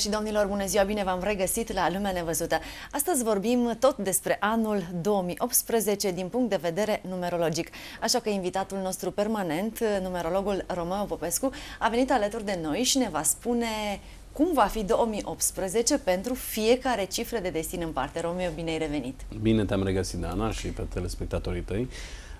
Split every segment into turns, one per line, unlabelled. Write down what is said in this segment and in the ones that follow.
și domnilor, bună ziua, bine v-am regăsit la Lumea Nevăzută. Astăzi vorbim tot despre anul 2018 din punct de vedere numerologic. Așa că invitatul nostru permanent, numerologul Romeo Popescu, a venit alături de noi și ne va spune cum va fi 2018 pentru fiecare cifră de destin în parte. Romeo, bine ai revenit!
Bine te-am regăsit, Ana și pe telespectatorii tăi.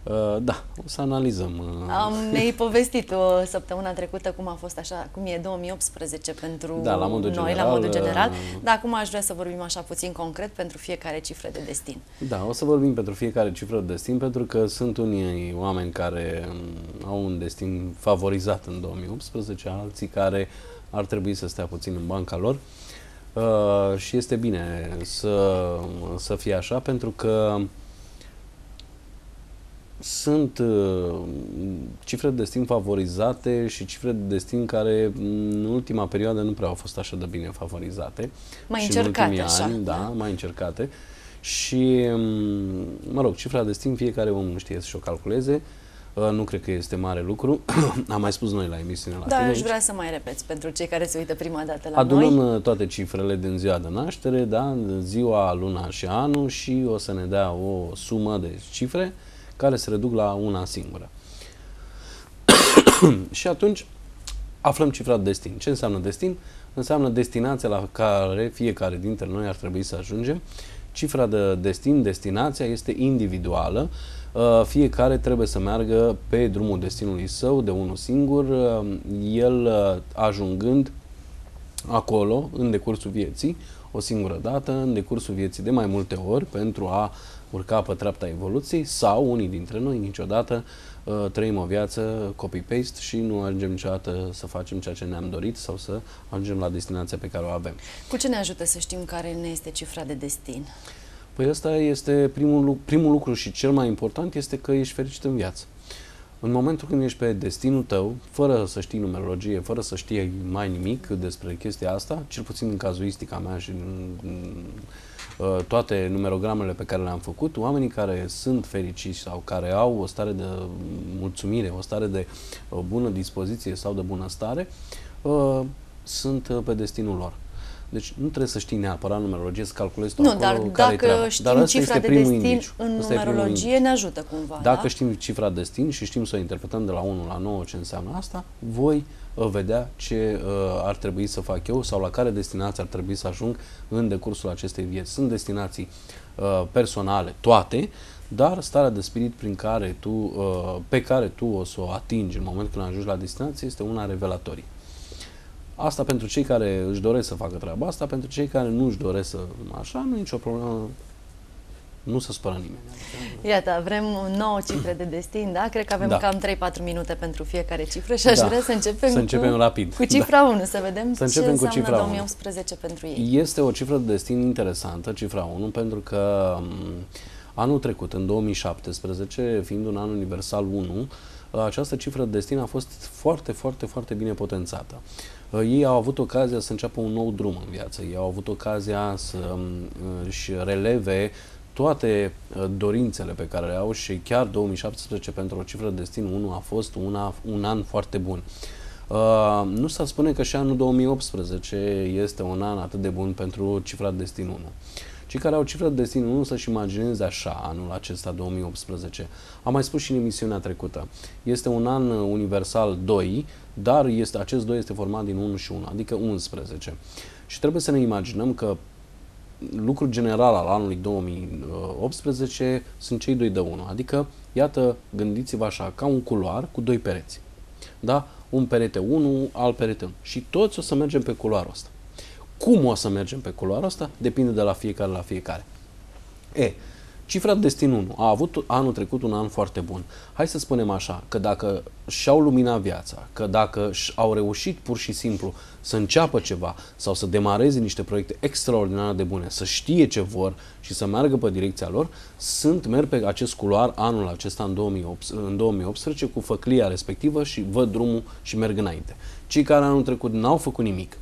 Uh, da, o să analizăm. Uh. Am,
mi-ai povestit o uh, săptămână trecută cum a fost așa, cum e 2018 pentru da, la modul noi, general, la modul general, dar acum aș vrea să vorbim așa puțin concret pentru fiecare cifră de destin.
Da, o să vorbim pentru fiecare cifră de destin pentru că sunt unii oameni care mm, au un destin favorizat în 2018, alții care ar trebui să stea puțin în banca lor. Uh, și este bine să, să fie așa pentru că sunt uh, cifre de destin favorizate și cifre de destin care în ultima perioadă nu prea au fost așa de bine favorizate. Mai încercate, în așa. Ani, da, da, mai încercate. Și, mm, mă rog, cifra de destin fiecare om știe să o calculeze. Uh, nu cred că este mare lucru. Am mai spus noi la emisiunea la Da, tine. aș vrea
să mai repeți pentru cei care se uită prima dată la Adunăm noi. Adunăm
uh, toate cifrele din ziua de naștere, da, ziua, luna și anul și o să ne dea o sumă de cifre care se reduc la una singură. și atunci aflăm cifra destin. Ce înseamnă destin? Înseamnă destinația la care fiecare dintre noi ar trebui să ajungem. Cifra de destin, destinația este individuală. Uh, fiecare trebuie să meargă pe drumul destinului său, de unul singur, uh, el uh, ajungând acolo în decursul vieții, o singură dată în decursul vieții de mai multe ori pentru a urca pe treapta evoluției sau unii dintre noi niciodată uh, trăim o viață copy-paste și nu ajungem niciodată să facem ceea ce ne-am dorit sau să ajungem la destinația pe care o avem.
Cu ce ne ajută să știm care ne este cifra de destin?
Păi ăsta este primul, primul lucru și cel mai important este că ești fericit în viață. În momentul când ești pe destinul tău, fără să știi numerologie, fără să știi mai nimic despre chestia asta, cel puțin în cazuistica mea și în uh, toate numerogramele pe care le-am făcut, oamenii care sunt fericiți sau care au o stare de mulțumire, o stare de uh, bună dispoziție sau de bunăstare, uh, sunt pe destinul lor. Deci nu trebuie să știi neapărat numerologie, să calculezi tot nu, acolo dar care dacă știm dar cifra de destin indiciu. în asta numerologie
ne ajută cumva, Dacă da?
știm cifra destin și știm să o interpretăm de la 1 la 9 ce înseamnă asta, voi uh, vedea ce uh, ar trebui să fac eu sau la care destinații ar trebui să ajung în decursul acestei vieți. Sunt destinații uh, personale, toate, dar starea de spirit prin care tu, uh, pe care tu o să o atingi în momentul când ajungi la destinație este una revelatorie. Asta pentru cei care își doresc să facă treaba asta, pentru cei care nu își doresc să așa, nu e nicio problemă nu se spără nimeni.
Iată, avem 9 cifre de destin, da? Cred că avem da. cam 3-4 minute pentru fiecare cifră și aș da. vrea să începem, să începem cu, rapid. cu da. cifra da. 1, să vedem să începem ce cu cifra 2018 1. pentru
ei. Este o cifră de destin interesantă, cifra 1, pentru că anul trecut, în 2017, fiind un an universal 1, această cifră de destin a fost foarte, foarte, foarte bine potențată. Uh, ei au avut ocazia să înceapă un nou drum în viață. Ei au avut ocazia să um, își releve toate uh, dorințele pe care le au și chiar 2017 pentru o cifră de destin 1 a fost una, un an foarte bun. Uh, nu s-ar spune că și anul 2018 este un an atât de bun pentru cifra de destin 1. Cei care au cifră de destin nu să-și imagineze așa anul acesta 2018. Am mai spus și în emisiunea trecută. Este un an universal 2, dar este, acest 2 este format din 1 și 1, adică 11. Și trebuie să ne imaginăm că lucru general al anului 2018 sunt cei doi de 1, adică, iată, gândiți-vă așa, ca un culoar cu doi pereți. Da? Un perete 1, alt perete 1. Și toți o să mergem pe culoarul ăsta. Cum o să mergem pe culoarea asta depinde de la fiecare la fiecare. E, cifra Destin 1 a avut anul trecut un an foarte bun. Hai să spunem așa, că dacă și-au luminat viața, că dacă au reușit pur și simplu să înceapă ceva sau să demareze niște proiecte extraordinar de bune, să știe ce vor și să meargă pe direcția lor, sunt, merg pe acest culoar anul acesta în 2018, în 2018 cu făclia respectivă și văd drumul și merg înainte. Cei care anul trecut n-au făcut nimic,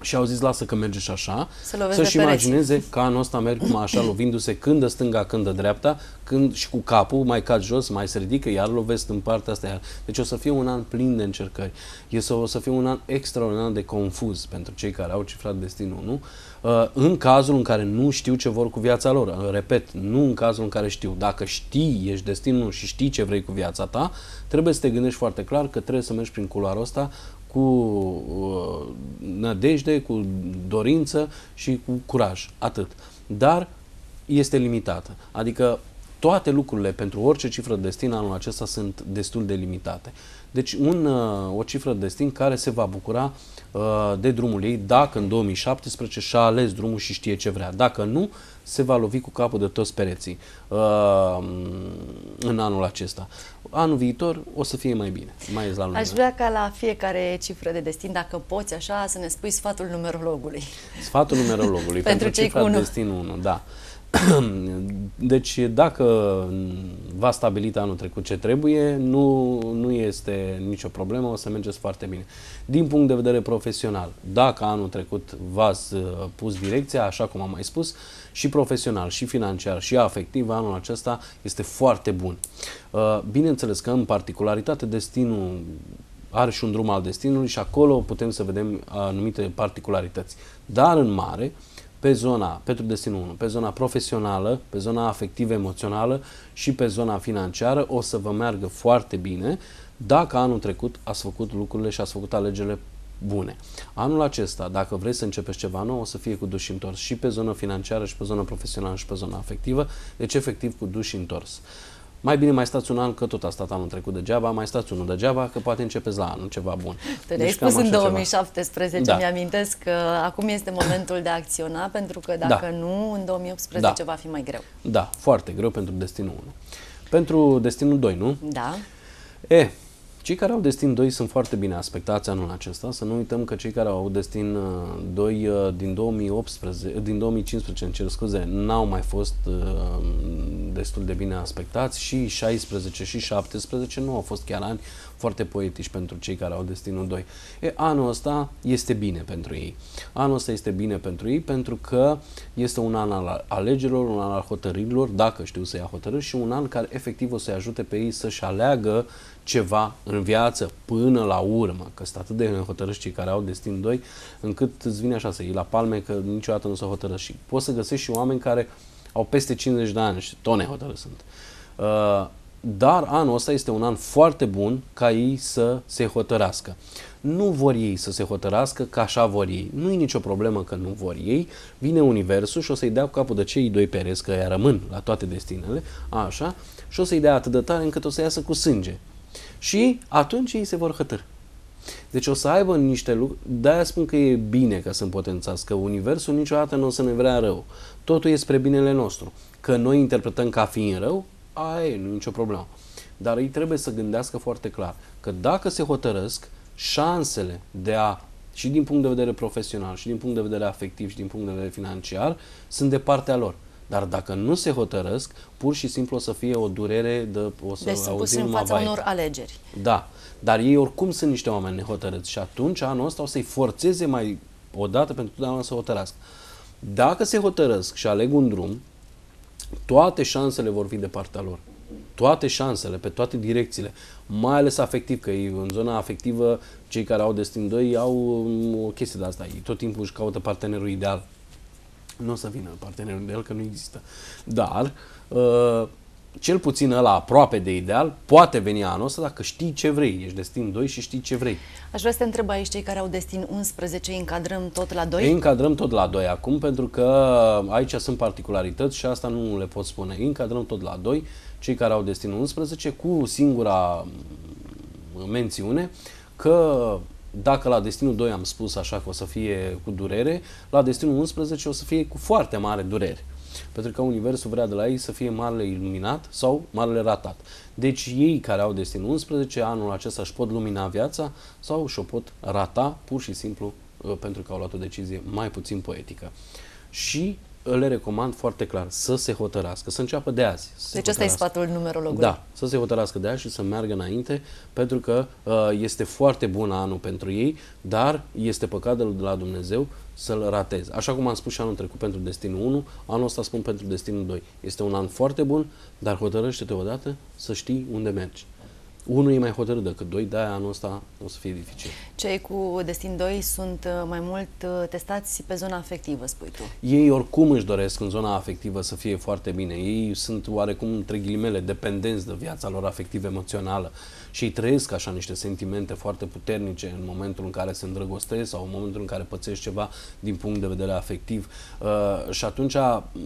și au zis, lasă că merge și așa, să să-și imagineze că anul ăsta merg cum așa, lovindu-se când de stânga, când de dreapta, când și cu capul, mai cad jos, mai se ridică, iar lovesc în partea asta. Iar. Deci o să fie un an plin de încercări. Este o să fie un an extraordinar de confuz pentru cei care au cifrat destinul, nu? Uh, în cazul în care nu știu ce vor cu viața lor, uh, repet, nu în cazul în care știu. Dacă știi, ești destinul și știi ce vrei cu viața ta, trebuie să te gândești foarte clar că trebuie să mergi prin culoarul ăsta cu uh, nădejde, cu dorință și cu curaj. Atât. Dar este limitată. Adică toate lucrurile pentru orice cifră de destin anul acesta sunt destul de limitate. Deci un, uh, o cifră de destin care se va bucura uh, de drumul ei dacă în 2017 și-a ales drumul și știe ce vrea. Dacă nu, se va lovi cu capul de toți pereții uh, în anul acesta. Anul viitor o să fie mai bine, mai la lume. Aș da?
vrea ca la fiecare cifră de destin, dacă poți așa, să ne spui sfatul numerologului.
Sfatul numerologului pentru, pentru cei cifra cu unu. destin 1, da. Deci dacă v-a stabilit anul trecut ce trebuie, nu, nu este nicio problemă, o să mergeți foarte bine. Din punct de vedere profesional, dacă anul trecut v-ați uh, pus direcția, așa cum am mai spus, și profesional, și financiar, și afectiv, anul acesta este foarte bun. Uh, bineînțeles că în particularitate destinul are și un drum al destinului și acolo putem să vedem anumite particularități. Dar în mare, pe zona, pentru destinul 1, pe zona profesională, pe zona afectivă-emoțională și pe zona financiară o să vă meargă foarte bine dacă anul trecut ați făcut lucrurile și ați făcut alegerile bune. Anul acesta, dacă vreți să începeți ceva nou, o să fie cu duș întors și pe zona financiară, și pe zona profesională, și pe zona afectivă, deci efectiv cu duș întors mai bine mai stați un an, că tot a stat anul trecut degeaba, mai stați unul degeaba, că poate începeți la anul ceva bun. Te deci spus în
2017, da. mi-amintesc că acum este momentul de a acționa, pentru că dacă da. nu, în 2018 da. va fi mai greu.
Da, foarte greu pentru destinul 1. Pentru destinul 2, nu? Da. E, cei care au destin 2 sunt foarte bine aspectați anul acesta. Să nu uităm că cei care au destin 2 uh, uh, din 2018, din 2015, în cer scuze, n-au mai fost uh, destul de bine aspectați și 16 și 17 nu au fost chiar ani foarte poetici pentru cei care au destinul 2. E, anul ăsta este bine pentru ei. Anul ăsta este bine pentru ei pentru că este un an al alegerilor, un an al hotărârilor, dacă știu să ia hotărâri, și un an care efectiv o să-i ajute pe ei să-și aleagă ceva în viață până la urmă, că sunt atât de hotărâși cei care au destin 2, încât îți vine așa să iei la palme că niciodată nu se s-o hotărăși. Și poți să găsești și oameni care au peste 50 de ani și tot nehotărâți sunt. Uh, dar anul ăsta este un an foarte bun ca ei să se hotărască. Nu vor ei să se hotărască ca așa vor ei. Nu e nicio problemă că nu vor ei. Vine Universul și o să-i dea cu capul de cei doi pereți, că ea rămân la toate destinele, așa, și o să-i dea atât de tare încât o să iasă cu sânge. Și atunci ei se vor hătări. Deci o să aibă niște lucruri, de-aia spun că e bine că sunt potențați, că Universul niciodată nu o să ne vrea rău. Totul e spre binele nostru. Că noi interpretăm ca fiind rău, aia e, nu e nicio problemă. Dar ei trebuie să gândească foarte clar că dacă se hotărăsc, șansele de a și din punct de vedere profesional, și din punct de vedere afectiv, și din punct de vedere financiar, sunt de partea lor. Dar dacă nu se hotărăsc, pur și simplu o să fie o durere de o să deci sunt în fața baie. unor alegeri. Da, dar ei oricum sunt niște oameni nehotărâți și atunci anul ăsta o să-i forțeze mai odată pentru totdeauna să hotărască. Dacă se hotărăsc și aleg un drum, toate șansele vor fi de partea lor. Toate șansele, pe toate direcțiile, mai ales afectiv, că în zona afectivă cei care au destin 2 au mm, o chestie de asta. Ei tot timpul își caută partenerul ideal. Nu o să vină partenerul ideal, că nu există. Dar uh, cel puțin ăla aproape de ideal, poate veni anul ăsta dacă știi ce vrei. Ești destin 2 și știi ce vrei. Aș vrea să te întreb
aici cei care au destin 11, îi încadrăm tot la 2? Îi
încadrăm tot la 2 acum, pentru că aici sunt particularități și asta nu le pot spune. Îi încadrăm tot la 2, cei care au destin 11, cu singura mențiune că dacă la destinul 2 am spus așa că o să fie cu durere, la destinul 11 o să fie cu foarte mare durere pentru că Universul vrea de la ei să fie Marele Iluminat sau Marele Ratat. Deci ei care au destinul 11 anul acesta își pot lumina viața sau și-o pot rata pur și simplu uh, pentru că au luat o decizie mai puțin poetică. Și le recomand foarte clar să se hotărască, să înceapă de azi. Să deci ăsta e
sfatul numerologului. Da,
să se hotărască de azi și să meargă înainte, pentru că uh, este foarte bun anul pentru ei, dar este păcat de la Dumnezeu să-l ratez. Așa cum am spus și anul trecut pentru Destinul 1, anul ăsta spun pentru Destinul 2. Este un an foarte bun, dar hotărăște-te odată să știi unde mergi. Unul e mai hotărât decât doi, de-aia anul ăsta o să fie dificil.
Cei cu destin 2 sunt uh, mai mult uh, testați pe zona afectivă, spui tu.
Ei oricum își doresc în zona afectivă să fie foarte bine. Ei sunt oarecum, între ghilimele, dependenți de viața lor afectivă, emoțională Uh, și ei trăiesc așa niște sentimente foarte puternice în momentul în care se îndrăgostesc sau în momentul în care pățești ceva din punct de vedere afectiv. Uh, și atunci mm,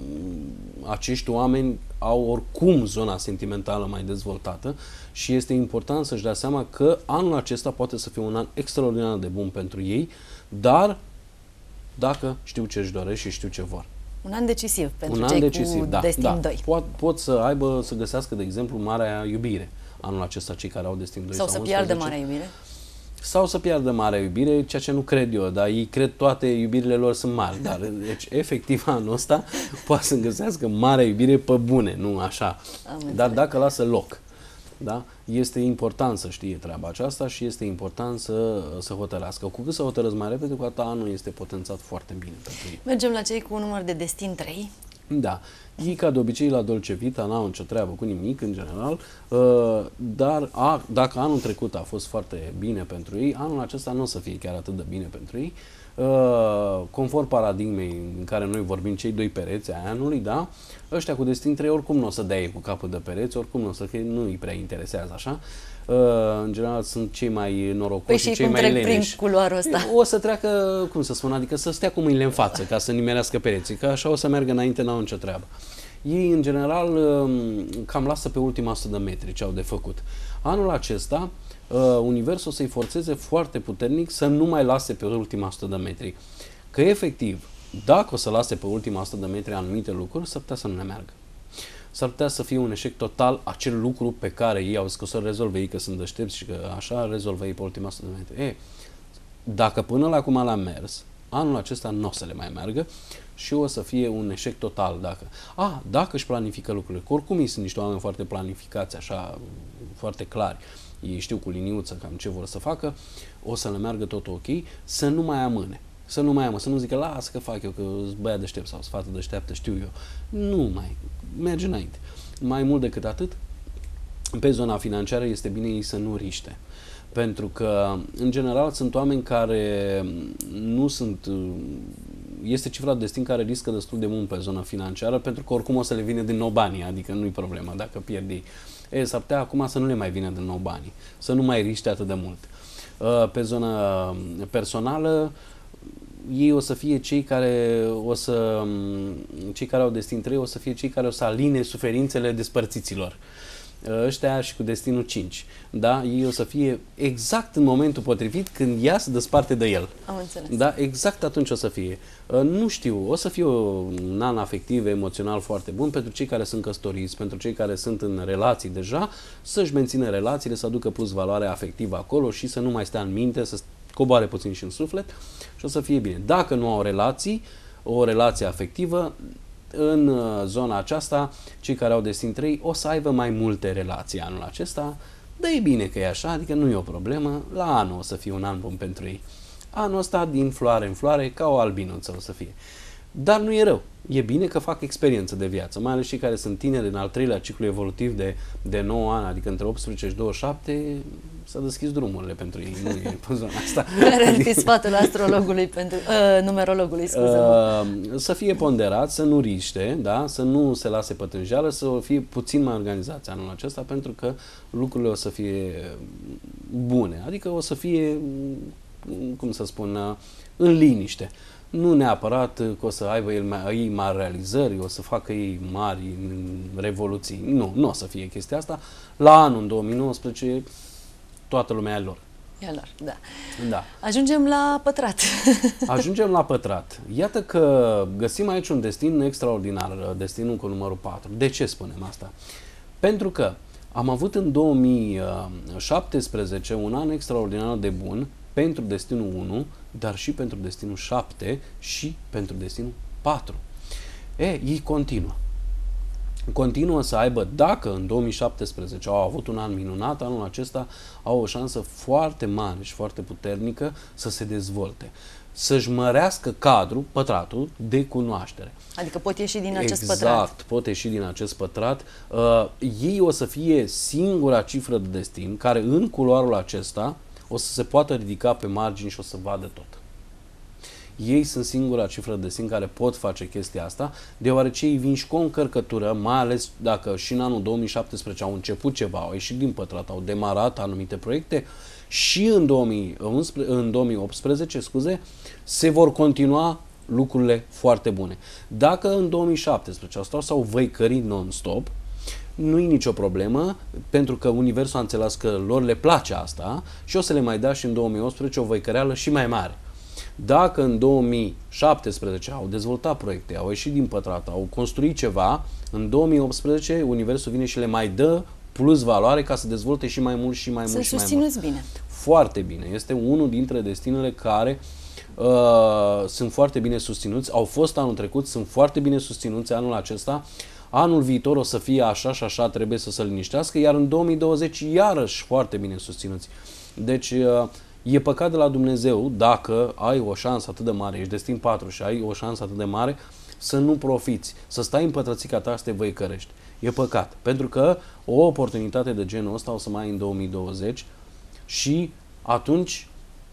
acești oameni au oricum zona sentimentală mai dezvoltată și este important să-și dea seama că anul acesta poate să fie un an extraordinar de bun pentru ei, dar dacă știu ce își doresc și știu ce vor.
Un an decisiv pentru un cei an decisiv, cu da, Destin da. 2.
Pot, pot să aibă, să găsească, de exemplu, marea iubire. Uh, anul acesta cei care au destin 2 sau, sau să 11, piardă mare iubire? Sau să piardă mare iubire, ceea ce nu cred eu, dar ei cred toate iubirile lor sunt mari, dar deci, efectiv anul ăsta poate să găsească mare iubire pe bune, nu așa. Am dar dacă lasă loc, da? Este important să știe treaba aceasta și este important să, să hotărască. Cu cât să hotărăți mai repede, cu atât anul este potențat foarte bine pentru ei.
Mergem la cei cu un număr de destin 3.
Da. Ei, ca de obicei, la Dolce Vita n-au nicio treabă cu nimic, în general, uh, dar a, dacă anul trecut a fost foarte bine pentru ei, anul acesta nu o să fie chiar atât de bine pentru ei. Uh, conform paradigmei în care noi vorbim cei doi pereți ai anului, da, ăștia cu destin 3 oricum nu o să dea ei cu capul de pereți, oricum nu o să, nu îi prea interesează așa. Ă, în general sunt cei mai norocoși păi și, și cei cum mai leneși. prin
culoarul ăsta? O să treacă,
cum să spun, adică să stea cu mâinile în față ca să nimerească pereții, că așa o să meargă înainte, n-au nicio treabă. Ei, în general, ă, cam lasă pe ultima 100 de metri ce au de făcut. Anul acesta, ă, Universul o să-i forțeze foarte puternic să nu mai lase pe ultima 100 de metri. Că, efectiv, dacă o să lase pe ultima 100 de metri anumite lucruri, s-ar putea să nu ne meargă s-ar putea să fie un eșec total acel lucru pe care ei au zis că o să rezolve ei, că sunt deștepți și că așa rezolvă ei pe ultima metri. E, dacă până la acum l-am mers, anul acesta nu o să le mai meargă și o să fie un eșec total dacă. A, dacă își planifică lucrurile, că oricum ei sunt niște oameni foarte planificați, așa, foarte clari, ei știu cu liniuță cam ce vor să facă, o să le meargă tot ok, să nu mai amâne să nu mai am, să nu zică, lasă că fac eu, că băiat deștept sau fată deșteaptă, știu eu. Nu mai, merge înainte. Mai mult decât atât, pe zona financiară este bine ei să nu riște. Pentru că, în general, sunt oameni care nu sunt... Este cifra de destin care riscă destul de mult pe zona financiară, pentru că oricum o să le vine din nou banii, adică nu-i problema dacă pierdi. E, s-ar putea acum să nu le mai vină din nou banii, să nu mai riște atât de mult. Pe zona personală, ei o să fie cei care o să, cei care au destin 3 o să fie cei care o să aline suferințele despărțiților ăștia și cu destinul 5. Da? Ei o să fie exact în momentul potrivit când ea se desparte de el. Am înțeles. Da? Exact atunci o să fie. Ă, nu știu, o să fie un an afectiv, emoțional foarte bun pentru cei care sunt căsătoriți, pentru cei care sunt în relații deja, să-și mențină relațiile, să aducă plus valoare afectivă acolo și să nu mai stea în minte, să coboare puțin și în suflet și o să fie bine. Dacă nu au relații, o relație afectivă, în uh, zona aceasta, cei care au destin 3 o să aibă mai multe relații anul acesta, dar e bine că e așa, adică nu e o problemă, la anul o să fie un an bun pentru ei. Anul ăsta, din floare în floare, ca o albinuță o să fie. Dar nu e rău. E bine că fac experiență de viață, mai ales și care sunt tineri în al treilea ciclu evolutiv de, de 9 ani, adică între 18 și 27, s-a deschis drumurile pentru ei, nu e pe zona asta. Care ar fi sfatul
astrologului pentru, uh, numerologului, scuze uh,
ă, Să fie ponderat, să nu riște, da? să nu se lase pătrânjeală, să fie puțin mai organizați anul acesta, pentru că lucrurile o să fie bune, adică o să fie, cum să spun, în liniște nu neapărat că o să aibă el mai, ei mari realizări, o să facă ei mari revoluții. Nu, nu o să fie chestia asta. La anul 2019 toată lumea e lor. E lor, da. da.
Ajungem la pătrat.
Ajungem la pătrat. Iată că găsim aici un destin extraordinar, destinul cu numărul 4. De ce spunem asta? Pentru că am avut în 2017 uh, un an extraordinar de bun pentru destinul 1, dar și pentru destinul 7 și pentru destinul 4. E, ei continuă. Continuă să aibă, dacă în 2017 au avut un an minunat, anul acesta au o șansă foarte mare și foarte puternică să se dezvolte să-și mărească cadrul, pătratul, de cunoaștere.
Adică pot ieși din acest exact, pătrat. Exact,
pot ieși din acest pătrat. Uh, ei o să fie singura cifră de destin care în culoarul acesta o să se poată ridica pe margini și o să vadă tot. Ei sunt singura cifră de sin care pot face chestia asta, deoarece ei vin și cu o încărcătură, mai ales dacă și în anul 2017 au început ceva, au ieșit din pătrat, au demarat anumite proiecte și în, 2011, în 2018 scuze, se vor continua lucrurile foarte bune. Dacă în 2017 au stat sau văicărit non-stop, nu e nicio problemă, pentru că Universul a înțeles că lor le place asta și o să le mai dea și în 2018 o văicăreală și mai mare. Dacă în 2017 au dezvoltat proiecte, au ieșit din pătrat, au construit ceva, în 2018 Universul vine și le mai dă plus valoare ca să dezvolte și mai mult și mai să mult și mai mult. bine. Foarte bine. Este unul dintre destinele care uh, sunt foarte bine susținuți. Au fost anul trecut, sunt foarte bine susținuți anul acesta. Uh, anul viitor o să fie așa și așa, trebuie să se liniștească, iar în 2020 iarăși foarte bine susținuți. Deci uh, e păcat de la Dumnezeu dacă ai o șansă atât de mare, ești destin 4 și ai o șansă atât de mare, să nu profiți, să stai în pătrățica ta să te văicărești. E păcat, pentru că o oportunitate de genul ăsta o să mai ai în 2020 și atunci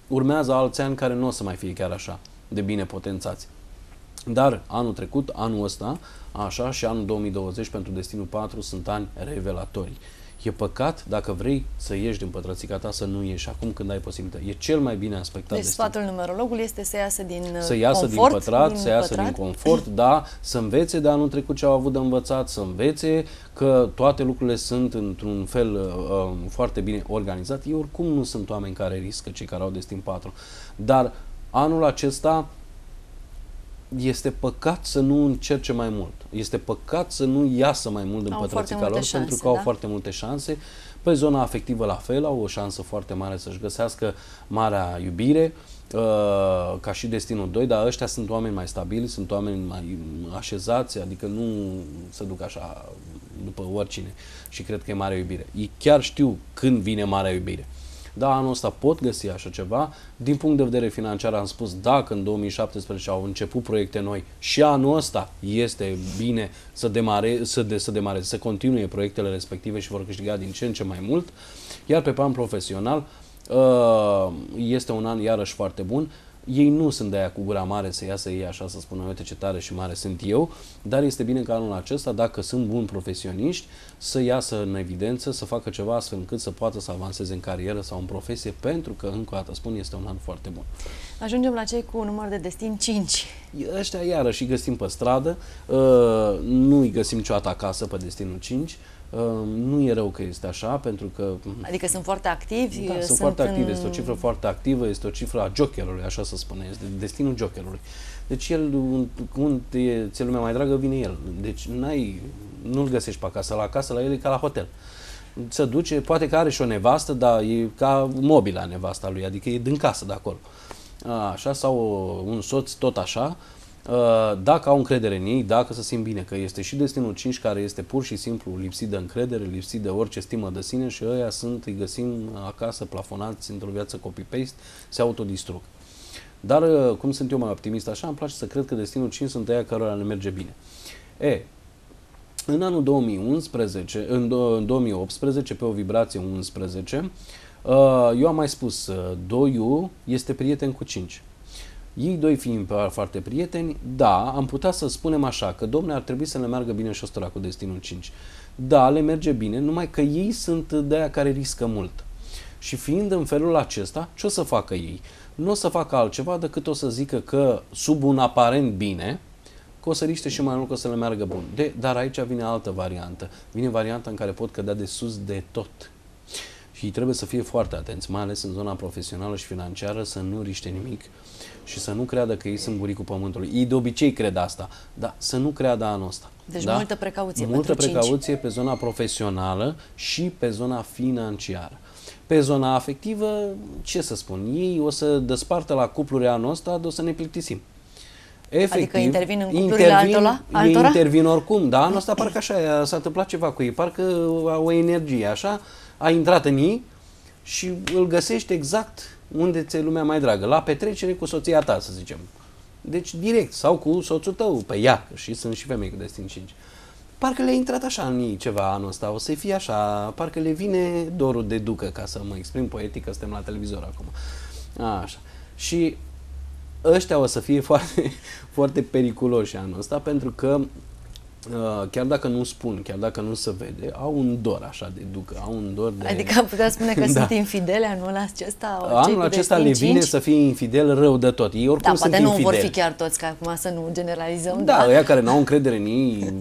urmează alți ani care nu o să mai fie chiar așa de bine potențați. Dar anul trecut, anul ăsta, așa și anul 2020 pentru Destinul 4 sunt ani revelatori. E păcat dacă vrei să ieși din pătrățica ta să nu ieși acum când ai posibilitatea. E cel mai bine aspectat. Deci destin.
sfatul numerologului este să iasă din uh, Să iasă confort, din pătrat, din să iasă pătrat. din
confort, da, să învețe de anul trecut ce au avut de învățat, să învețe că toate lucrurile sunt într-un fel uh, uh foarte bine organizat. Eu oricum nu sunt oameni care riscă, cei care au destin 4. Dar anul acesta este păcat să nu încerce mai mult. Este păcat să nu iasă mai mult din pătrățica lor șanse, pentru că da? au foarte multe șanse. Pe zona afectivă la fel, au o șansă foarte mare să-și găsească marea iubire, uh, ca și Destinul 2, dar ăștia sunt oameni mai stabili, sunt oameni mai așezați, adică nu se duc așa după oricine și cred că e mare iubire. Ei chiar știu când vine marea iubire. Da, anul ăsta pot găsi așa ceva. Din punct de vedere financiar am spus, dacă în 2017 au început proiecte noi și anul ăsta este bine să, demare, să, de, să, demare, să continue proiectele respective și vor câștiga din ce în ce mai mult. Iar pe plan profesional ă, este un an iarăși foarte bun ei nu sunt de aia cu gura mare să iasă ei așa să spună, uite ce tare și mare sunt eu, dar este bine că anul acesta, dacă sunt buni profesioniști, să iasă în evidență, să facă ceva astfel încât să poată să avanseze în carieră sau în profesie, pentru că, încă o dată spun, este un an foarte bun.
Ajungem la cei cu număr de destin 5.
Ăștia iarăși îi găsim pe stradă, ă, nu îi găsim niciodată acasă pe destinul 5, Ehm, nu e rău că este așa, pentru că... Adică
sunt foarte activi? Da, sunt, sunt foarte activi. În... Este o cifră
foarte activă, este o cifră a jokerului, așa să spune, este destinul jokerului. Deci el, unde e ți lumea mai dragă, vine el. Deci n-ai, nu-l găsești pe acasă. La casă, la el e ca la hotel. Se duce, poate că are și o nevastă, dar e ca mobila nevasta lui, adică e din casă de acolo. A, așa, sau un soț tot așa, Uh, dacă au încredere în ei, dacă se simt bine, că este și destinul 5 care este pur și simplu lipsit de încredere, lipsit de orice stimă de sine și ăia sunt, îi găsim acasă plafonați într-o viață copy-paste, se autodistrug. Dar uh, cum sunt eu mai optimist așa, îmi place să cred că destinul 5 sunt aia cărora ne merge bine. E, în anul 2011, în 2018, pe o vibrație 11, uh, eu am mai spus, 2 este prieten cu 5 ei doi fiind foarte prieteni, da, am putea să spunem așa, că domne ar trebui să le meargă bine și ăsta cu destinul 5. Da, le merge bine, numai că ei sunt de aia care riscă mult. Și fiind în felul acesta, ce o să facă ei? Nu o să facă altceva decât o să zică că sub un aparent bine, că o să riște și mai mult că o să le meargă bun. De, dar aici vine altă variantă. Vine varianta în care pot cădea de sus de tot și trebuie să fie foarte atenți, mai ales în zona profesională și financiară, să nu riște nimic și să nu creadă că ei sunt buricul pământului. Ei de obicei cred asta, dar să nu creadă anul ăsta. Deci da? multă
precauție Multă precauție
cinci. pe zona profesională și pe zona financiară. Pe zona afectivă, ce să spun, ei o să despartă la cupluri anul ăsta, dar o să ne plictisim. Adică Efectiv, adică intervin în intervin, altora? altora? intervin oricum, da? Anul ăsta parcă așa s-a întâmplat ceva cu ei, parcă au o energie așa a intrat în ei și îl găsești exact unde ți-e lumea mai dragă, la petrecere cu soția ta, să zicem. Deci direct, sau cu soțul tău, pe ea, și sunt și femei cu destin 5. Parcă le-a intrat așa în ei ceva anul ăsta, o să fie așa, parcă le vine dorul de ducă, ca să mă exprim poetic, că suntem la televizor acum. Așa. Și ăștia o să fie foarte, foarte periculoși anul ăsta, pentru că Uh, chiar dacă nu spun, chiar dacă nu se vede, au un dor așa de ducă, au un dor de... Adică am putea spune că da. sunt
infidele anul acesta? Anul acesta le vine 5? să
fie infidel rău de tot. Ei oricum da, sunt poate infidel. nu vor fi chiar
toți, ca acum să nu generalizăm. Da, da. ăia care nu au
încredere în ei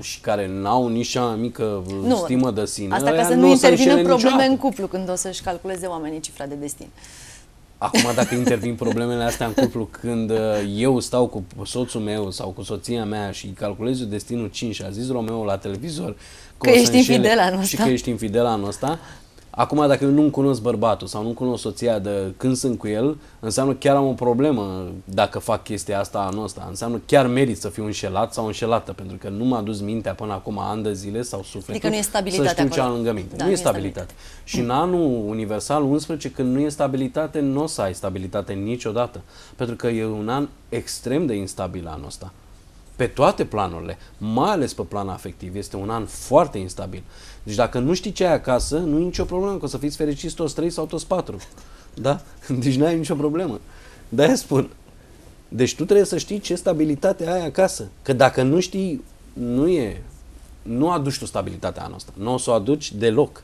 și care n-au nici o mică nu, stimă de sine. Asta ca să nu intervină probleme niciodată.
în cuplu când o să-și calculeze oamenii cifra de destin.
Acum dacă intervin problemele astea în cuplu când uh, eu stau cu soțul meu sau cu soția mea și calculez destinul 5 și a zis Romeo la televizor că, că ești infidelă anul ăsta. Și că ești infidel anul ăsta, Acum, dacă eu nu-mi cunosc bărbatul sau nu cunosc soția de când sunt cu el, înseamnă chiar am o problemă dacă fac chestia asta anul ăsta. Înseamnă chiar merit să fiu înșelat sau înșelată, pentru că nu m-a dus mintea până acum ani de zile sau sufletul adică nu e stabilitate să știu acolo. ce am lângă minte. Da, nu, nu e stabilitate. stabilitate. Și în anul universal 11, când nu e stabilitate, nu o să ai stabilitate niciodată. Pentru că e un an extrem de instabil anul ăsta pe toate planurile, mai ales pe plan afectiv. Este un an foarte instabil. Deci dacă nu știi ce ai acasă, nu e nicio problemă că o să fiți fericiți toți trei sau toți patru. Da? Deci nu ai nicio problemă. de spun. Deci tu trebuie să știi ce stabilitate ai acasă. Că dacă nu știi, nu e... Nu aduci tu stabilitatea anul ăsta. Nu o să o aduci deloc.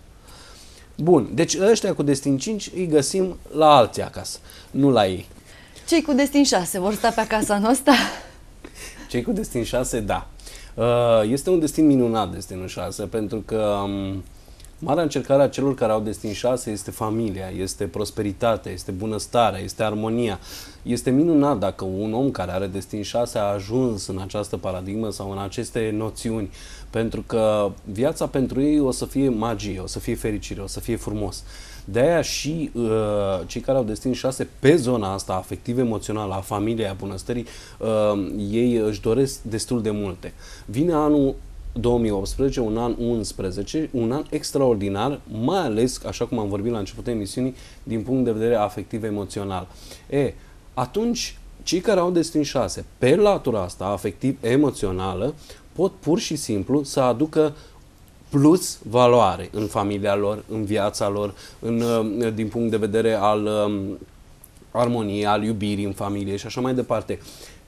Bun, deci ăștia cu destin 5 îi găsim la alții acasă, nu la ei.
Cei cu destin 6 vor sta pe acasă anul ăsta?
Cei cu destin 6, da. Uh, este un destin minunat, destinul 6, pentru că um, marea încercare a celor care au destin 6 este familia, este prosperitatea, este bunăstarea, este armonia. Este minunat dacă un om care are destin 6 a ajuns în această paradigmă sau în aceste noțiuni, pentru că viața pentru ei o să fie magie, o să fie fericire, o să fie frumos. De-aia și uh, cei care au destin șase pe zona asta afectiv emoțional, a familiei, a bunăstării, uh, ei își doresc destul de multe. Vine anul 2018, un an 11, un an extraordinar, mai ales, așa cum am vorbit la începutul emisiunii, din punct de vedere afectiv-emoțional. E, atunci, cei care au destin 6 pe latura asta afectiv-emoțională pot pur și simplu să aducă plus valoare în familia lor, în viața lor, în, uh, din punct de vedere al um, armoniei, al iubirii în familie și așa mai departe.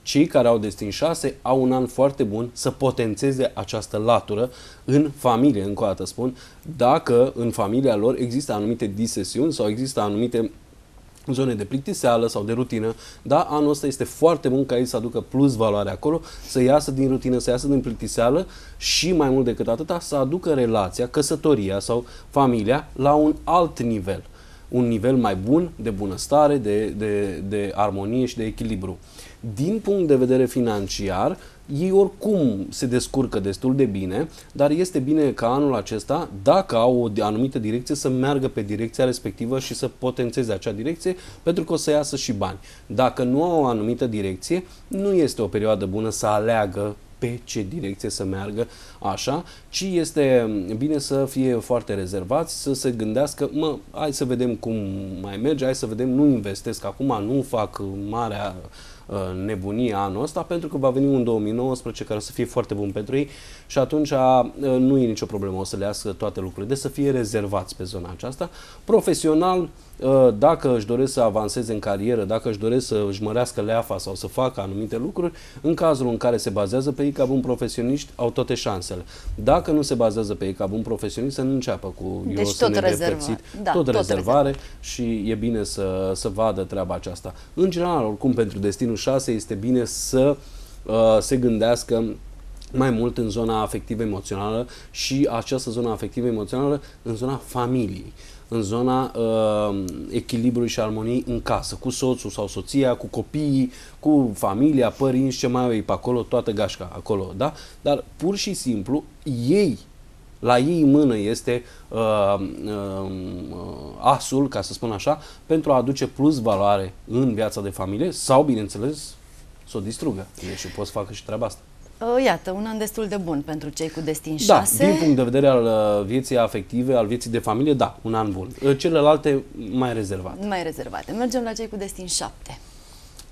Cei care au destin 6 au un an foarte bun să potențeze această latură în familie, încă o dată spun, dacă în familia lor există anumite disesiuni sau există anumite zone de plictiseală sau de rutină, dar anul ăsta este foarte bun ca ei să aducă plus valoare acolo, să iasă din rutină, să iasă din plictiseală și mai mult decât atâta să aducă relația, căsătoria sau familia la un alt nivel, un nivel mai bun de bunăstare, de, de, de armonie și de echilibru. Din punct de vedere financiar, uh, ei oricum se descurcă destul de bine, dar este bine ca anul acesta, dacă au o anumită direcție, să meargă pe direcția respectivă și să potențeze acea direcție, pentru că o să iasă și bani. Dacă nu au o anumită direcție, nu este o perioadă bună să aleagă pe ce direcție să meargă așa, ci este bine să fie foarte rezervați, să se gândească, mă, hai să vedem cum mai merge, hai să vedem, nu investesc acum, nu fac marea uh, Uh, nebunie anul ăsta pentru că va veni un 2019 care să fie foarte bun pentru ei și atunci nu e nicio problemă, o să le iasă toate lucrurile. de deci să fie rezervați pe zona aceasta. Profesional, dacă își doresc să avanseze în carieră, dacă își doresc să își mărească leafa sau să facă anumite lucruri, în cazul în care se bazează pe ei ca bun profesioniști, au toate șansele. Dacă nu se bazează pe ei ca bun profesionist, să nu înceapă cu deci eu deci tot rezervare. Da, tot, tot rezervare și e bine să, să vadă treaba aceasta. În general, oricum, pentru Destinul 6 este bine să uh, se gândească mai mult în zona afectivă-emoțională și această zonă afectivă-emoțională în zona familiei, în zona uh, echilibrului și armoniei în casă, cu soțul sau soția, cu copiii, cu familia, părinți, ce mai au ei pe acolo, toată gașca acolo, da? Dar pur și simplu ei la ei în mână este uh, uh, asul, ca să spun așa, pentru a aduce plus valoare în viața de familie sau, bineînțeles, să o distrugă. Deci poți să facă și treaba asta.
Uh, iată, un an destul de bun pentru cei cu destin 6. Da, din punct
de vedere al uh, vieții afective, al vieții de familie, da, un an bun. Uh, celelalte mai rezervate.
Mai rezervate. Mergem la cei cu destin 7.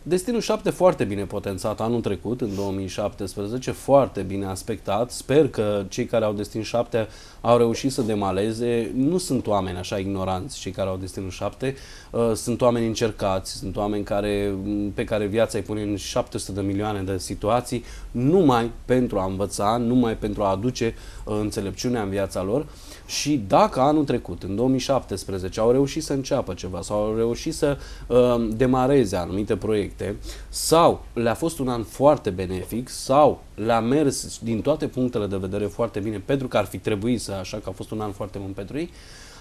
Destinul 7 foarte bine potențat anul trecut, în 2017, foarte bine aspectat. Sper că cei care au Destin 7 au reușit să demaleze. Nu sunt oameni așa ignoranți cei care au Destinul 7, uh, sunt oameni încercați, sunt oameni care, pe care viața îi pune în 700 de milioane de situații, numai pentru a învăța, numai pentru a aduce uh, înțelepciunea în viața lor. Și dacă anul trecut, în 2017, au reușit să înceapă ceva sau au reușit să uh, demareze anumite proiecte sau le-a fost un an foarte benefic sau le-a mers din toate punctele de vedere foarte bine pentru că ar fi trebuit să, așa că a fost un an foarte bun pentru ei,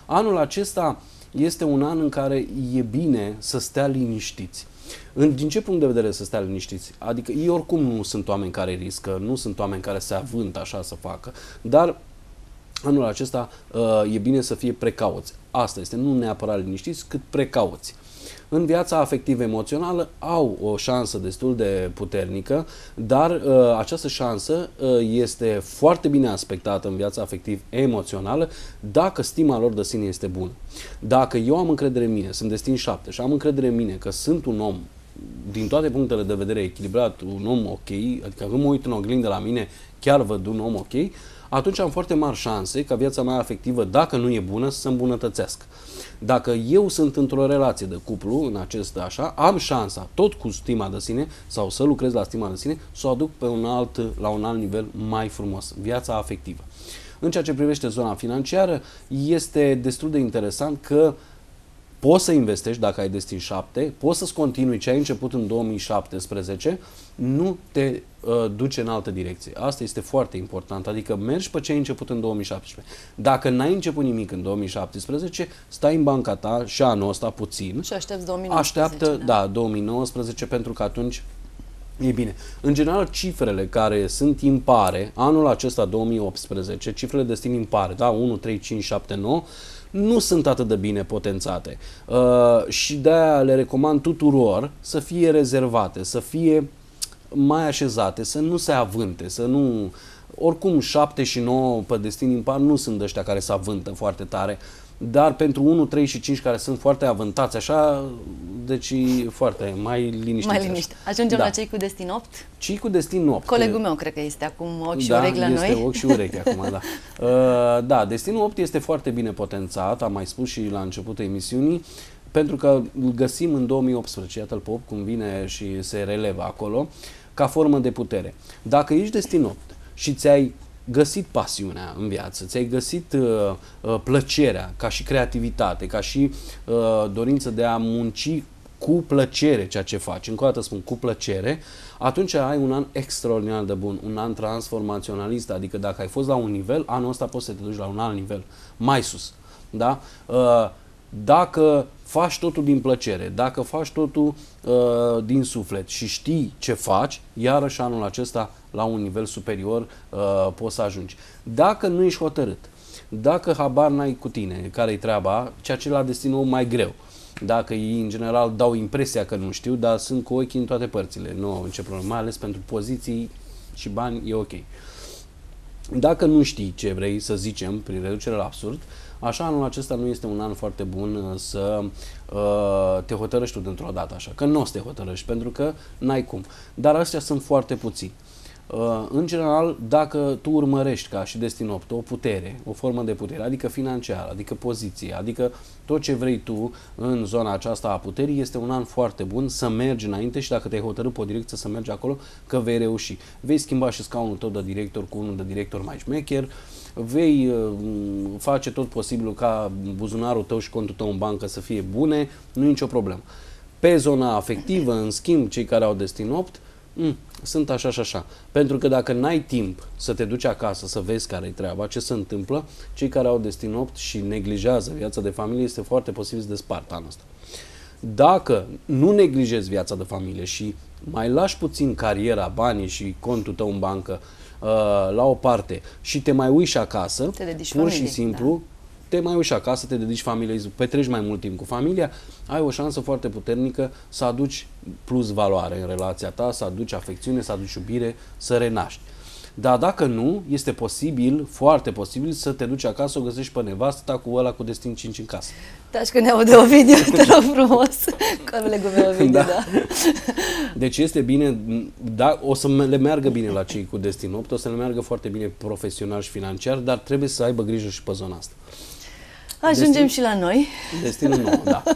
anul acesta este un an în care e bine să stea liniștiți. În, din ce punct de vedere să stea liniștiți? Adică ei oricum nu sunt oameni care riscă, nu sunt oameni care se avânt așa să facă, dar anul acesta uh, e bine să fie precauți. Asta este, nu neapărat liniștiți, cât precauți în viața afectiv-emoțională au o șansă destul de puternică, dar uh, această șansă uh, este foarte bine aspectată în viața afectiv-emoțională dacă stima lor de sine este bună. Dacă eu am încredere în mine, sunt destin 7 și am încredere în mine că sunt un om din toate punctele de vedere echilibrat, un om ok, adică când mă uit în oglindă la mine, chiar văd un om ok, atunci am foarte mari șanse ca viața mea afectivă, dacă nu e bună, să se îmbunătățească. Dacă eu sunt într-o relație de cuplu, în acest așa, am șansa, tot cu stima de sine, sau să lucrez la stima de sine, să o aduc pe un alt, la un alt nivel mai frumos, viața afectivă. În ceea ce privește zona financiară, este destul de interesant că uh, poți să investești dacă ai destin 7, poți să-ți continui ce ai început în 2017, nu te uh, duce în altă direcție. Asta este foarte important, adică mergi pe ce ai început în 2017. Dacă n-ai început nimic în 2017, stai în banca ta și anul ăsta puțin. Și aștepți 2019. Așteaptă, da, 2019 da, 2019 pentru că atunci e bine, în general cifrele care sunt impare, anul acesta 2018, cifrele destin impare, da, 1, 3, 5, 7, 9, nu sunt atât de bine potențate. Uh, și de-aia le recomand tuturor să fie rezervate, să fie mai așezate, să nu se avânte, să nu... Oricum, 7 și 9 pe destin impar nu sunt ăștia care se avântă foarte tare, dar pentru 1, 3 și 5 care sunt foarte avântați așa, deci foarte mai liniștit. Mai liniște. Ajungem da. la cei
cu destin 8?
Cei cu destin 8. Colegul
meu cred că este acum ochi și da, urechi la este noi. ochi și urechi acum, da.
Uh, da, destinul 8 este foarte bine potențat, am mai spus și la începutul emisiunii, pentru că îl găsim în 2018, iată-l pe 8 cum vine și se relevă acolo, ca formă de putere. Dacă ești destin 8 și ți-ai găsit pasiunea în viață, ți-ai găsit uh, uh, plăcerea ca și creativitate, ca și uh, dorință de a munci cu plăcere ceea ce faci, încă o dată spun cu plăcere, atunci ai un an extraordinar de bun, un an transformaționalist, adică dacă ai fost la un nivel, anul ăsta poți să te duci la un alt nivel, mai sus. Da? Uh, dacă faci totul din plăcere, dacă faci totul Uh, din suflet și știi ce faci, iarăși anul acesta la un nivel superior uh, poți să ajungi. Dacă nu ești hotărât, dacă habar n-ai cu tine care-i treaba, ceea ce la destinul mai greu. Dacă ei, în general, dau impresia că nu știu, dar sunt cu ochii în toate părțile. Nu au ce problemă, mai ales pentru poziții și bani, e ok. Dacă nu știi ce vrei să zicem prin reducere la absurd, uh, Așa, anul acesta nu este un an foarte bun uh, să uh, te hotărăști tu dintr-o dată așa, că nu o să te hotărăști, pentru că n-ai cum. Dar astea sunt foarte puțini. Uh, în general, dacă tu urmărești ca și destin 8 o putere, o formă de putere, adică financiară, adică poziție, adică tot ce vrei tu în zona aceasta a puterii, este un an foarte bun să mergi înainte și dacă te-ai hotărât pe o direcție să mergi acolo, că vei reuși. Vei schimba și scaunul tău de director cu unul de director mai șmecher, uh, vei uh, face tot posibilul ca buzunarul tău și contul tău în bancă să fie bune, nu e nicio problemă. Pe zona afectivă, în schimb, cei care au destin 8, mm, sunt așa și așa. Pentru că dacă n-ai timp să te duci acasă, să vezi care e treaba, ce se întâmplă, cei care au destin 8 și neglijează viața de familie, este foarte posibil să despart anul ăsta. Dacă nu neglijezi viața de familie și mai lași puțin cariera, banii și contul tău în bancă uh, la o parte și te mai uiți acasă, te pur familie, și simplu, da te mai uiți acasă, te dedici familiei, petreci mai mult timp cu familia, ai o șansă foarte puternică să aduci plus valoare în relația ta, să aduci afecțiune, să aduci iubire, să renaști. Dar dacă nu, este posibil, foarte posibil, să te duci acasă, o găsești pe nevastă cu ăla cu destin 5 în casă. Taci da, că ne aude Ovidiu, te rog frumos, colegul meu Ovidiu, da. da. Deci este bine, da, o să le meargă bine la cei cu destin 8, o să le meargă foarte bine profesional și financiar, dar trebuie să aibă grijă și pe zona asta.
Ajungem destin, și la noi.
Destinul nou, da.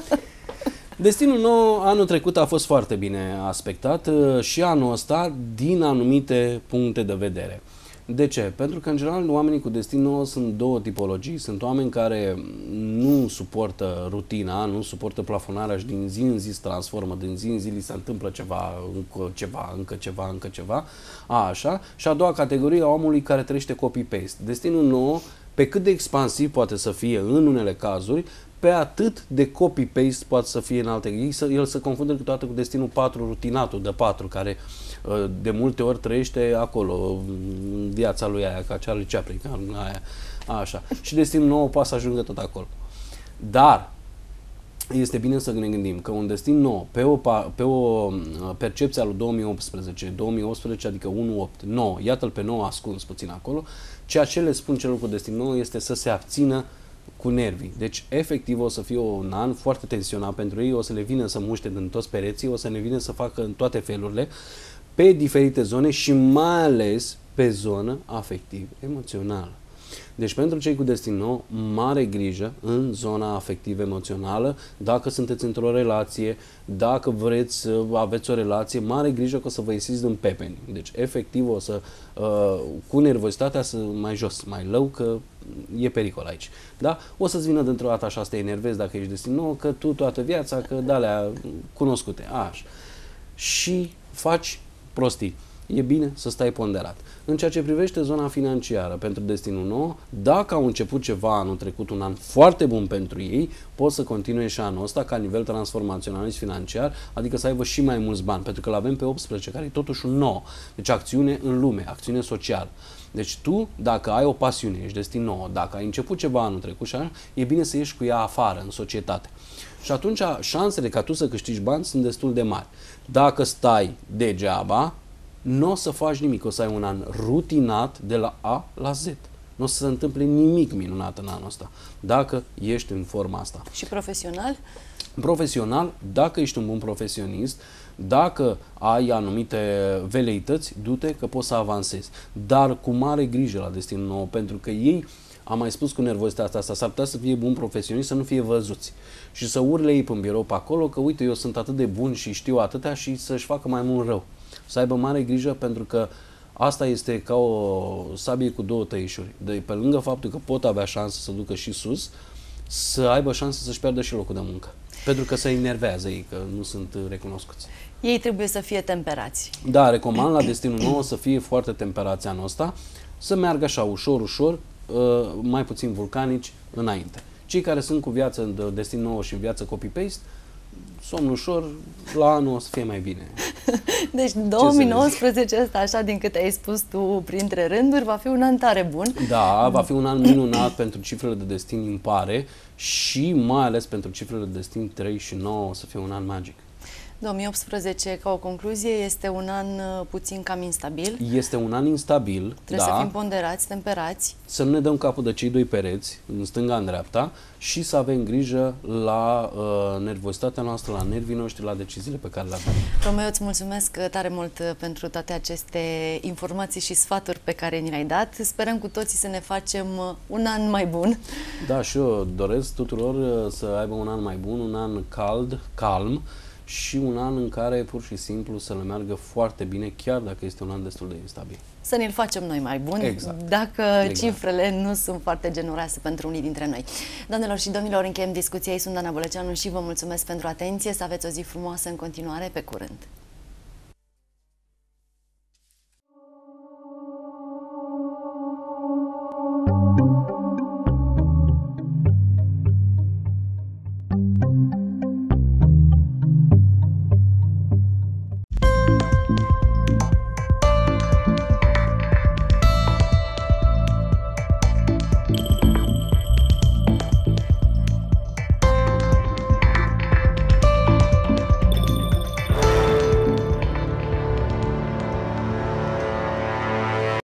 Destinul nou anul trecut a fost foarte bine aspectat uh, și anul ăsta din anumite puncte de vedere. De ce? Pentru că, în general, oamenii cu destin nou sunt două tipologii. Sunt oameni care nu suportă rutina, nu suportă plafonarea și din zi în zi se transformă, din zi în zi li se întâmplă ceva, încă ceva, încă ceva, încă ceva. A, așa. Și a doua categorie a omului care trăiește copy-paste. Destinul nou pe cât de expansiv poate să fie în unele cazuri, pe atât de copy-paste poate să fie în alte. Ei, să, el se confundă câteodată cu destinul 4, rutinatul de 4, care uh, de multe ori trăiește acolo, în viața lui aia, ca cea lui Chaplin, ca aia, așa. Și destinul nou poate să ajungă tot acolo. Dar este bine să ne gândim că un destin nou, pe o, pe o uh, percepție a lui 2018, 2018 adică 1.8, 9, iată-l pe 9 ascuns puțin acolo, ceea ce le spun celor cu destin nou este să se abțină cu nervii. Deci, efectiv, o să fie un an foarte tensionat pentru ei, o să le vină să muște din toți pereții, o să ne vină să facă în toate felurile, pe diferite zone și mai ales pe zonă afectiv-emoțională. Deci pentru cei cu destin nou, mare grijă în zona afectiv-emoțională, dacă sunteți într-o relație, dacă vreți să uh, aveți o relație, mare grijă că o să vă ieșiți din pepeni. Deci efectiv o să, uh, cu nervozitatea să mai jos, mai lău, că e pericol aici. Da? O să-ți vină dintr-o dată așa să te enervezi dacă ești destin nou, că tu toată viața, că de-alea cunoscute, așa. Și faci prostii e bine să stai ponderat. În ceea ce privește zona financiară pentru destinul nou, dacă au început ceva anul trecut, un an foarte bun pentru ei, pot să continue și anul ăsta ca nivel transformațional și financiar, adică să aibă și mai mulți bani, pentru că l-avem pe 18, care e totuși un nou. Deci acțiune în lume, acțiune socială. Deci tu, dacă ai o pasiune, ești destin nou, dacă ai început ceva anul trecut și așa, e bine să ieși cu ea afară, în societate. Și atunci șansele ca tu să câștigi bani sunt destul de mari. Dacă stai degeaba, nu o să faci nimic, o să ai un an rutinat de la A la Z. Nu o să se întâmple nimic minunat în anul ăsta, dacă ești în forma asta. Și profesional? Profesional, dacă ești un bun profesionist, dacă ai anumite veleități, du-te că poți să avansezi. Dar cu mare grijă la destinul nou, pentru că ei uh, am mai spus cu nervozitatea asta, s-ar putea să fie bun profesionist, să nu fie văzuți și să urle ei în birou pe acolo că uite eu sunt atât de bun și știu atâtea și să-și facă mai mult rău. Să aibă mare grijă pentru că asta este ca o sabie cu două tăișuri. De pe lângă faptul că pot avea șansă să ducă și sus, să aibă șanse să-și pierdă și locul de muncă. Pentru că se enervează ei, că nu sunt recunoscuți.
Ei trebuie să fie temperați.
Da, recomand la Destinul Nou să fie foarte temperați anul ăsta, să meargă așa ușor, ușor, Uh, mai puțin vulcanici înainte. Cei care sunt cu viață în destin nouă și viață copy-paste, somn ușor, la anul o să fie mai bine.
Deci 2019 ăsta, așa din câte ai spus tu printre rânduri, va fi un an tare bun.
Da, va fi un an minunat pentru cifrele de destin impare și mai ales pentru cifrele de destin 3 și 9 o să fie un an magic.
2018, ca o concluzie, este un an uh, puțin cam instabil.
Este un an instabil, Trebuie da, să fim
ponderați, temperați.
Să nu ne dăm capul de cei doi pereți, în stânga, în dreapta, și să avem grijă la uh, nervozitatea noastră, la nervii noștri, la deciziile pe care le avem.
Romeo, îți mulțumesc uh, tare mult uh, pentru toate aceste informații și sfaturi pe care ni le-ai dat. Sperăm cu toții să ne facem un an mai bun.
Da, și eu doresc tuturor să aibă un an mai bun, un an cald, calm, și un an în care pur și simplu să le meargă foarte bine, chiar dacă este un an destul de instabil.
Să ne-l facem noi mai bun, exact. dacă exact. cifrele nu sunt foarte generoase pentru unii dintre noi. Doamnelor și domnilor, încheiem discuția. Ei sunt Dana Bălăceanu și vă mulțumesc pentru atenție. Să aveți o zi frumoasă în continuare. Pe curând!